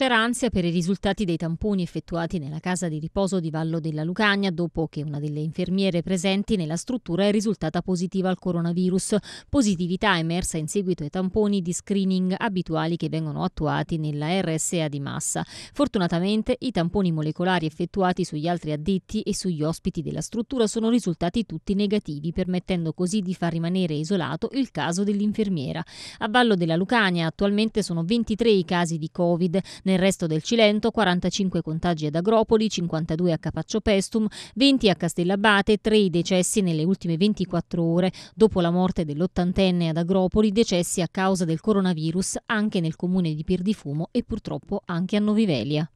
C'era ansia per i risultati dei tamponi effettuati nella casa di riposo di Vallo della Lucagna dopo che una delle infermiere presenti nella struttura è risultata positiva al coronavirus, positività emersa in seguito ai tamponi di screening abituali che vengono attuati nella RSA di massa. Fortunatamente i tamponi molecolari effettuati sugli altri addetti e sugli ospiti della struttura sono risultati tutti negativi, permettendo così di far rimanere isolato il caso dell'infermiera. A Vallo della Lucagna attualmente sono 23 i casi di Covid nel resto del Cilento 45 contagi ad Agropoli, 52 a Capaccio Pestum, 20 a Castellabate, 3 i decessi nelle ultime 24 ore dopo la morte dell'ottantenne ad Agropoli, decessi a causa del coronavirus anche nel comune di Pirdifumo e purtroppo anche a Novivelia.